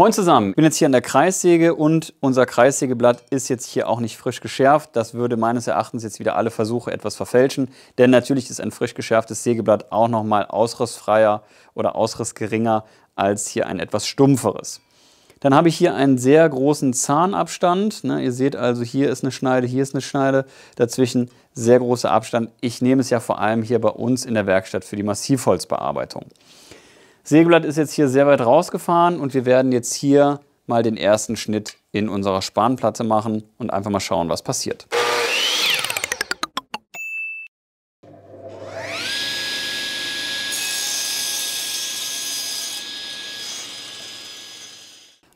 Moin zusammen, ich bin jetzt hier an der Kreissäge und unser Kreissägeblatt ist jetzt hier auch nicht frisch geschärft. Das würde meines Erachtens jetzt wieder alle Versuche etwas verfälschen, denn natürlich ist ein frisch geschärftes Sägeblatt auch nochmal ausrissfreier oder ausrissgeringer als hier ein etwas stumpferes. Dann habe ich hier einen sehr großen Zahnabstand. Ne, ihr seht also, hier ist eine Schneide, hier ist eine Schneide. Dazwischen sehr großer Abstand. Ich nehme es ja vor allem hier bei uns in der Werkstatt für die Massivholzbearbeitung. Segulat ist jetzt hier sehr weit rausgefahren und wir werden jetzt hier mal den ersten Schnitt in unserer Spanplatte machen und einfach mal schauen, was passiert.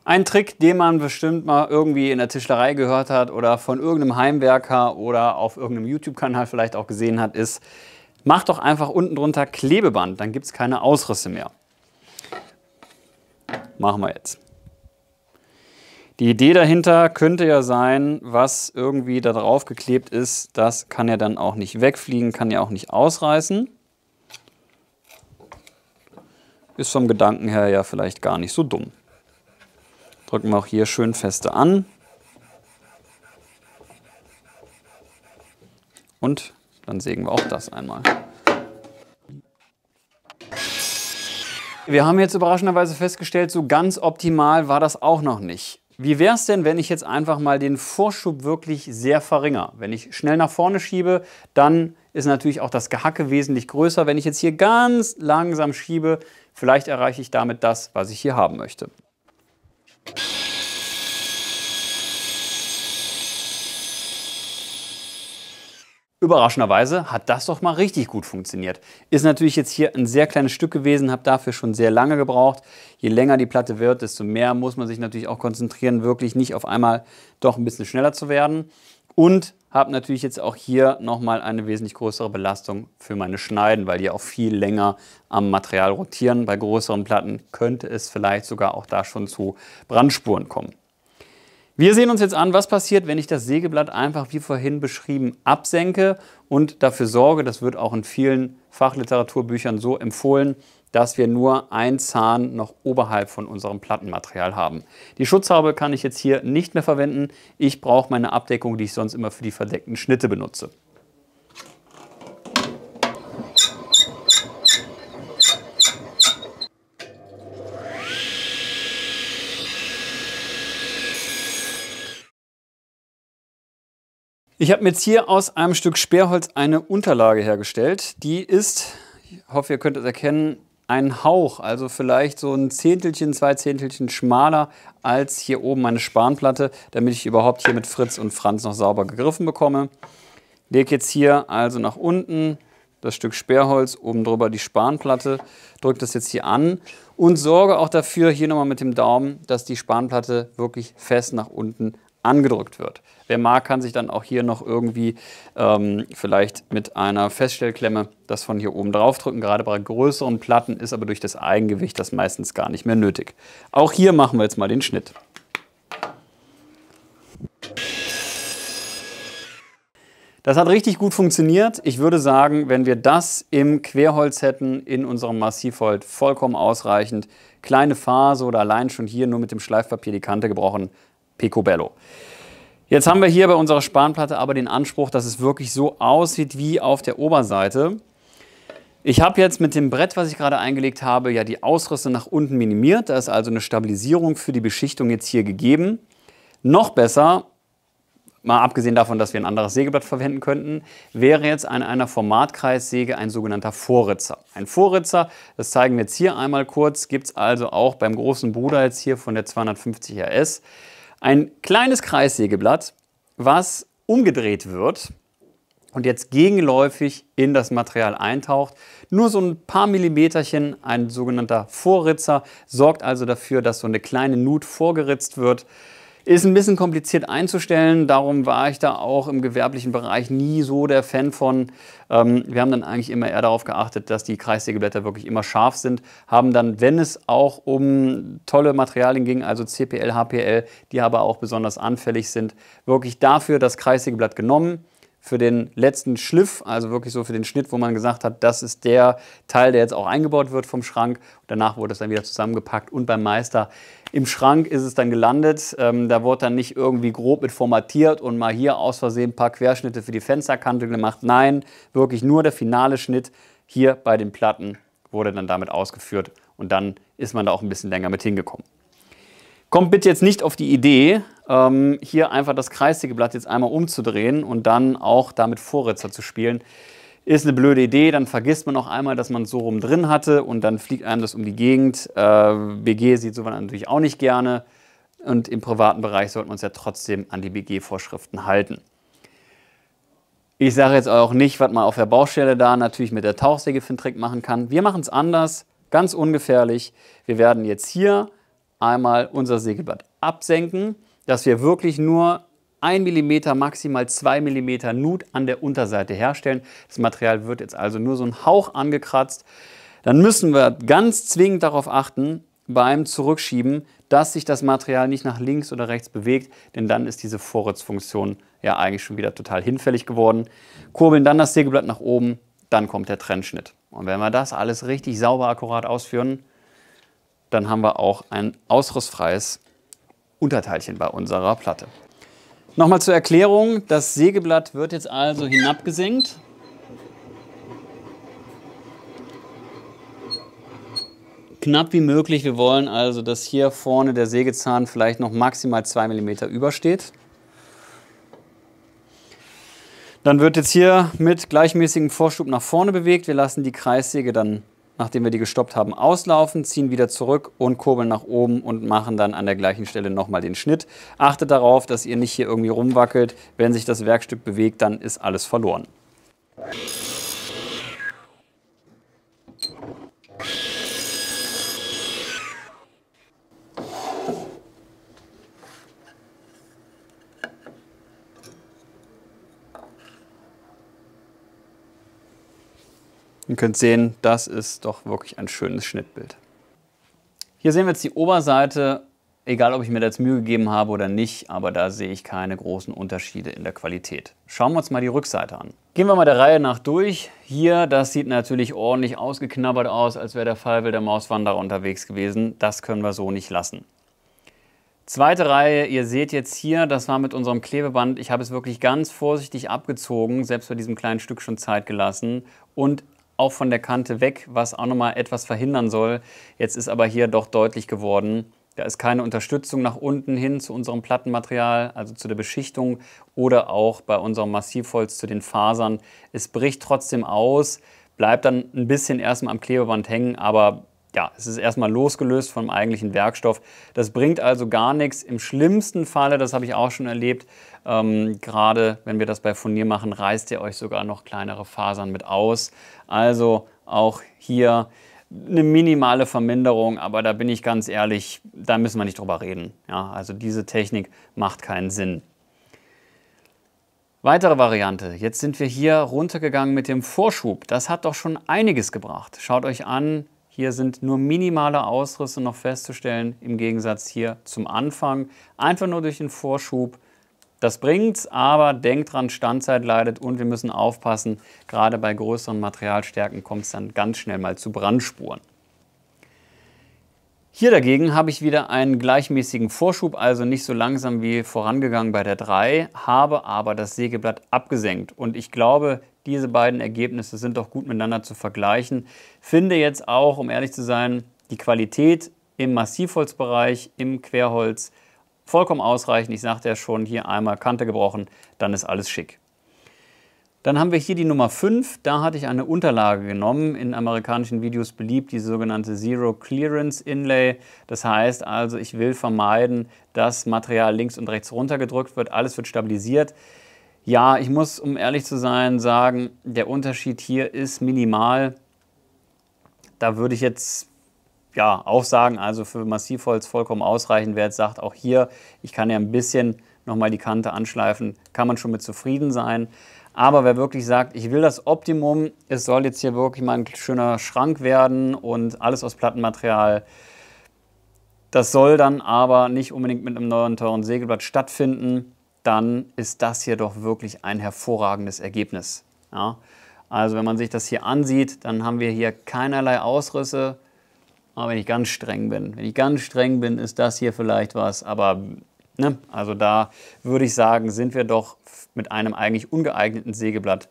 Ein Trick, den man bestimmt mal irgendwie in der Tischlerei gehört hat oder von irgendeinem Heimwerker oder auf irgendeinem YouTube-Kanal vielleicht auch gesehen hat, ist, mach doch einfach unten drunter Klebeband, dann gibt es keine Ausrisse mehr machen wir jetzt. Die Idee dahinter könnte ja sein, was irgendwie da drauf geklebt ist, das kann ja dann auch nicht wegfliegen, kann ja auch nicht ausreißen. Ist vom Gedanken her ja vielleicht gar nicht so dumm. Drücken wir auch hier schön feste an. Und dann sägen wir auch das einmal. Wir haben jetzt überraschenderweise festgestellt, so ganz optimal war das auch noch nicht. Wie wäre es denn, wenn ich jetzt einfach mal den Vorschub wirklich sehr verringere? Wenn ich schnell nach vorne schiebe, dann ist natürlich auch das Gehacke wesentlich größer. Wenn ich jetzt hier ganz langsam schiebe, vielleicht erreiche ich damit das, was ich hier haben möchte. Überraschenderweise hat das doch mal richtig gut funktioniert. Ist natürlich jetzt hier ein sehr kleines Stück gewesen, habe dafür schon sehr lange gebraucht. Je länger die Platte wird, desto mehr muss man sich natürlich auch konzentrieren, wirklich nicht auf einmal doch ein bisschen schneller zu werden. Und habe natürlich jetzt auch hier nochmal eine wesentlich größere Belastung für meine Schneiden, weil die auch viel länger am Material rotieren. Bei größeren Platten könnte es vielleicht sogar auch da schon zu Brandspuren kommen. Wir sehen uns jetzt an, was passiert, wenn ich das Sägeblatt einfach wie vorhin beschrieben absenke und dafür sorge, das wird auch in vielen Fachliteraturbüchern so empfohlen, dass wir nur einen Zahn noch oberhalb von unserem Plattenmaterial haben. Die Schutzhaube kann ich jetzt hier nicht mehr verwenden. Ich brauche meine Abdeckung, die ich sonst immer für die verdeckten Schnitte benutze. Ich habe mir jetzt hier aus einem Stück Sperrholz eine Unterlage hergestellt. Die ist, ich hoffe, ihr könnt es erkennen, ein Hauch, also vielleicht so ein Zehntelchen, zwei Zehntelchen schmaler als hier oben meine Spanplatte, damit ich überhaupt hier mit Fritz und Franz noch sauber gegriffen bekomme. Lege jetzt hier also nach unten das Stück Sperrholz, oben drüber die Spanplatte, drücke das jetzt hier an und sorge auch dafür, hier nochmal mit dem Daumen, dass die Spanplatte wirklich fest nach unten angedrückt wird. Wer mag, kann sich dann auch hier noch irgendwie ähm, vielleicht mit einer Feststellklemme das von hier oben drauf drücken. Gerade bei größeren Platten ist aber durch das Eigengewicht das meistens gar nicht mehr nötig. Auch hier machen wir jetzt mal den Schnitt. Das hat richtig gut funktioniert. Ich würde sagen, wenn wir das im Querholz hätten, in unserem Massivholz vollkommen ausreichend. Kleine Phase oder allein schon hier nur mit dem Schleifpapier die Kante gebrochen, Picobello. Jetzt haben wir hier bei unserer Spanplatte aber den Anspruch, dass es wirklich so aussieht wie auf der Oberseite. Ich habe jetzt mit dem Brett, was ich gerade eingelegt habe, ja die Ausrisse nach unten minimiert. Da ist also eine Stabilisierung für die Beschichtung jetzt hier gegeben. Noch besser, mal abgesehen davon, dass wir ein anderes Sägeblatt verwenden könnten, wäre jetzt an einer Formatkreissäge ein sogenannter Vorritzer. Ein Vorritzer, das zeigen wir jetzt hier einmal kurz, gibt es also auch beim großen Bruder jetzt hier von der 250 RS. Ein kleines Kreissägeblatt, was umgedreht wird und jetzt gegenläufig in das Material eintaucht. Nur so ein paar Millimeterchen, ein sogenannter Vorritzer, sorgt also dafür, dass so eine kleine Nut vorgeritzt wird. Ist ein bisschen kompliziert einzustellen, darum war ich da auch im gewerblichen Bereich nie so der Fan von. Ähm, wir haben dann eigentlich immer eher darauf geachtet, dass die Kreissägeblätter wirklich immer scharf sind, haben dann, wenn es auch um tolle Materialien ging, also CPL, HPL, die aber auch besonders anfällig sind, wirklich dafür das Kreissägeblatt genommen für den letzten Schliff, also wirklich so für den Schnitt, wo man gesagt hat, das ist der Teil, der jetzt auch eingebaut wird vom Schrank. Danach wurde es dann wieder zusammengepackt und beim Meister im Schrank ist es dann gelandet. Ähm, da wurde dann nicht irgendwie grob mit formatiert und mal hier aus Versehen ein paar Querschnitte für die Fensterkante gemacht. Nein, wirklich nur der finale Schnitt hier bei den Platten wurde dann damit ausgeführt und dann ist man da auch ein bisschen länger mit hingekommen. Kommt bitte jetzt nicht auf die Idee, ähm, hier einfach das Kreissägeblatt jetzt einmal umzudrehen und dann auch damit Vorritzer zu spielen. Ist eine blöde Idee, dann vergisst man auch einmal, dass man es so rum drin hatte und dann fliegt einem das um die Gegend. Äh, BG sieht sowas natürlich auch nicht gerne und im privaten Bereich sollten wir uns ja trotzdem an die BG-Vorschriften halten. Ich sage jetzt auch nicht, was man auf der Baustelle da natürlich mit der Tauchsäge für einen Trick machen kann. Wir machen es anders, ganz ungefährlich. Wir werden jetzt hier einmal unser Segelblatt absenken, dass wir wirklich nur 1 mm, maximal 2 mm Nut an der Unterseite herstellen. Das Material wird jetzt also nur so ein Hauch angekratzt. Dann müssen wir ganz zwingend darauf achten, beim Zurückschieben, dass sich das Material nicht nach links oder rechts bewegt, denn dann ist diese Vorwärtsfunktion ja eigentlich schon wieder total hinfällig geworden. Kurbeln dann das Sägeblatt nach oben, dann kommt der Trennschnitt. Und wenn wir das alles richtig sauber akkurat ausführen, dann haben wir auch ein ausrostfreies Unterteilchen bei unserer Platte. Nochmal zur Erklärung, das Sägeblatt wird jetzt also hinabgesenkt. Knapp wie möglich, wir wollen also, dass hier vorne der Sägezahn vielleicht noch maximal 2 mm übersteht. Dann wird jetzt hier mit gleichmäßigem Vorschub nach vorne bewegt. Wir lassen die Kreissäge dann nachdem wir die gestoppt haben, auslaufen, ziehen wieder zurück und kurbeln nach oben und machen dann an der gleichen Stelle nochmal den Schnitt. Achtet darauf, dass ihr nicht hier irgendwie rumwackelt. Wenn sich das Werkstück bewegt, dann ist alles verloren. und könnt sehen, das ist doch wirklich ein schönes Schnittbild. Hier sehen wir jetzt die Oberseite, egal ob ich mir da jetzt Mühe gegeben habe oder nicht, aber da sehe ich keine großen Unterschiede in der Qualität. Schauen wir uns mal die Rückseite an. Gehen wir mal der Reihe nach durch. Hier, das sieht natürlich ordentlich ausgeknabbert aus, als wäre der Fallwild der Mauswanderer unterwegs gewesen. Das können wir so nicht lassen. Zweite Reihe, ihr seht jetzt hier, das war mit unserem Klebeband. Ich habe es wirklich ganz vorsichtig abgezogen, selbst bei diesem kleinen Stück schon Zeit gelassen. Und auch von der Kante weg, was auch nochmal etwas verhindern soll. Jetzt ist aber hier doch deutlich geworden, da ist keine Unterstützung nach unten hin zu unserem Plattenmaterial, also zu der Beschichtung oder auch bei unserem Massivholz zu den Fasern. Es bricht trotzdem aus, bleibt dann ein bisschen erstmal am Klebeband hängen, aber ja, es ist erstmal losgelöst vom eigentlichen Werkstoff. Das bringt also gar nichts. Im schlimmsten Falle, das habe ich auch schon erlebt, ähm, gerade wenn wir das bei Furnier machen, reißt ihr euch sogar noch kleinere Fasern mit aus. Also auch hier eine minimale Verminderung, aber da bin ich ganz ehrlich, da müssen wir nicht drüber reden. Ja, also diese Technik macht keinen Sinn. Weitere Variante. Jetzt sind wir hier runtergegangen mit dem Vorschub. Das hat doch schon einiges gebracht. Schaut euch an, hier sind nur minimale Ausrisse noch festzustellen, im Gegensatz hier zum Anfang. Einfach nur durch den Vorschub. Das bringt's, aber denkt dran, Standzeit leidet und wir müssen aufpassen. Gerade bei größeren Materialstärken kommt es dann ganz schnell mal zu Brandspuren. Hier dagegen habe ich wieder einen gleichmäßigen Vorschub, also nicht so langsam wie vorangegangen bei der 3, habe aber das Sägeblatt abgesenkt. Und ich glaube, diese beiden Ergebnisse sind doch gut miteinander zu vergleichen. Finde jetzt auch, um ehrlich zu sein, die Qualität im Massivholzbereich, im Querholz vollkommen ausreichend. Ich sagte ja schon, hier einmal Kante gebrochen, dann ist alles schick. Dann haben wir hier die Nummer 5. Da hatte ich eine Unterlage genommen, in amerikanischen Videos beliebt, die sogenannte Zero Clearance Inlay. Das heißt also, ich will vermeiden, dass Material links und rechts runtergedrückt wird. Alles wird stabilisiert. Ja, ich muss, um ehrlich zu sein, sagen, der Unterschied hier ist minimal. Da würde ich jetzt ja auch sagen, also für Massivholz vollkommen ausreichend. Wer jetzt sagt, auch hier, ich kann ja ein bisschen nochmal die Kante anschleifen, kann man schon mit zufrieden sein. Aber wer wirklich sagt, ich will das Optimum, es soll jetzt hier wirklich mal ein schöner Schrank werden und alles aus Plattenmaterial, das soll dann aber nicht unbedingt mit einem neuen teuren Sägeblatt stattfinden, dann ist das hier doch wirklich ein hervorragendes Ergebnis. Ja? Also wenn man sich das hier ansieht, dann haben wir hier keinerlei Ausrisse. Aber wenn ich ganz streng bin, wenn ich ganz streng bin, ist das hier vielleicht was, aber Ne? Also da würde ich sagen, sind wir doch mit einem eigentlich ungeeigneten Sägeblatt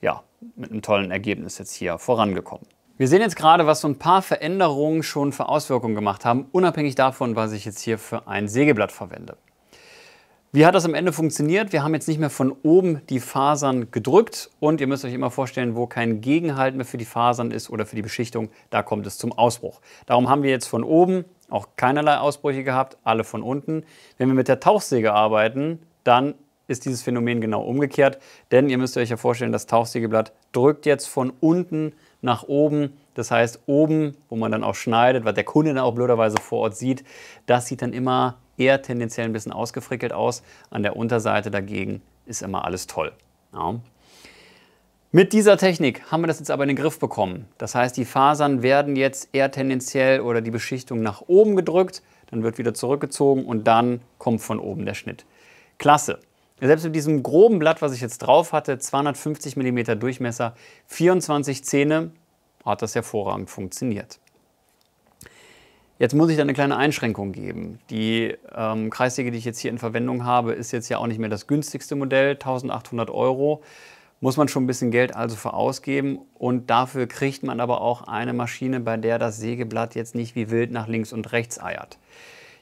ja, mit einem tollen Ergebnis jetzt hier vorangekommen. Wir sehen jetzt gerade, was so ein paar Veränderungen schon für Auswirkungen gemacht haben, unabhängig davon, was ich jetzt hier für ein Sägeblatt verwende. Wie hat das am Ende funktioniert? Wir haben jetzt nicht mehr von oben die Fasern gedrückt und ihr müsst euch immer vorstellen, wo kein Gegenhalt mehr für die Fasern ist oder für die Beschichtung, da kommt es zum Ausbruch. Darum haben wir jetzt von oben auch keinerlei Ausbrüche gehabt, alle von unten. Wenn wir mit der Tauchsäge arbeiten, dann ist dieses Phänomen genau umgekehrt, denn ihr müsst euch ja vorstellen, das Tauchsägeblatt drückt jetzt von unten nach oben. Das heißt, oben, wo man dann auch schneidet, was der Kunde dann auch blöderweise vor Ort sieht, das sieht dann immer eher tendenziell ein bisschen ausgefrickelt aus. An der Unterseite dagegen ist immer alles toll. Ja. Mit dieser Technik haben wir das jetzt aber in den Griff bekommen. Das heißt, die Fasern werden jetzt eher tendenziell oder die Beschichtung nach oben gedrückt, dann wird wieder zurückgezogen und dann kommt von oben der Schnitt. Klasse. Selbst mit diesem groben Blatt, was ich jetzt drauf hatte, 250 mm Durchmesser, 24 Zähne, hat das hervorragend funktioniert. Jetzt muss ich da eine kleine Einschränkung geben. Die ähm, Kreissäge, die ich jetzt hier in Verwendung habe, ist jetzt ja auch nicht mehr das günstigste Modell, 1800 Euro. Muss man schon ein bisschen Geld also verausgeben und dafür kriegt man aber auch eine Maschine, bei der das Sägeblatt jetzt nicht wie wild nach links und rechts eiert.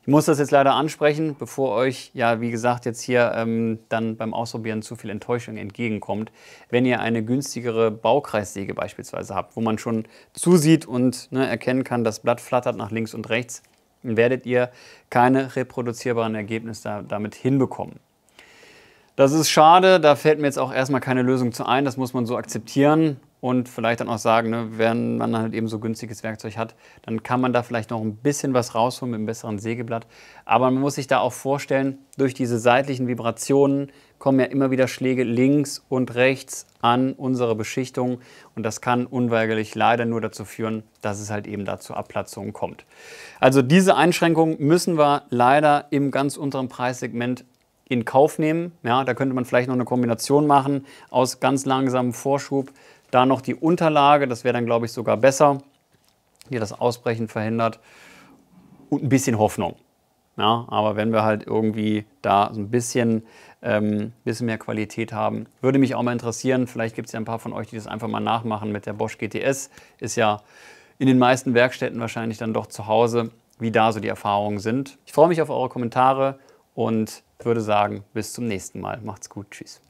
Ich muss das jetzt leider ansprechen, bevor euch, ja, wie gesagt, jetzt hier ähm, dann beim Ausprobieren zu viel Enttäuschung entgegenkommt. Wenn ihr eine günstigere Baukreissäge beispielsweise habt, wo man schon zusieht und ne, erkennen kann, das Blatt flattert nach links und rechts, werdet ihr keine reproduzierbaren Ergebnisse damit hinbekommen. Das ist schade, da fällt mir jetzt auch erstmal keine Lösung zu ein, das muss man so akzeptieren und vielleicht dann auch sagen, ne, wenn man halt eben so günstiges Werkzeug hat, dann kann man da vielleicht noch ein bisschen was rausholen mit einem besseren Sägeblatt. Aber man muss sich da auch vorstellen, durch diese seitlichen Vibrationen kommen ja immer wieder Schläge links und rechts an unsere Beschichtung und das kann unweigerlich leider nur dazu führen, dass es halt eben da zu Abplatzungen kommt. Also diese Einschränkungen müssen wir leider im ganz unteren Preissegment in Kauf nehmen. Ja, da könnte man vielleicht noch eine Kombination machen aus ganz langsamem Vorschub da noch die Unterlage, das wäre dann, glaube ich, sogar besser, die das Ausbrechen verhindert. Und ein bisschen Hoffnung. Ja, aber wenn wir halt irgendwie da so ein bisschen, ähm, bisschen mehr Qualität haben, würde mich auch mal interessieren. Vielleicht gibt es ja ein paar von euch, die das einfach mal nachmachen mit der Bosch GTS. Ist ja in den meisten Werkstätten wahrscheinlich dann doch zu Hause, wie da so die Erfahrungen sind. Ich freue mich auf eure Kommentare und würde sagen, bis zum nächsten Mal. Macht's gut. Tschüss.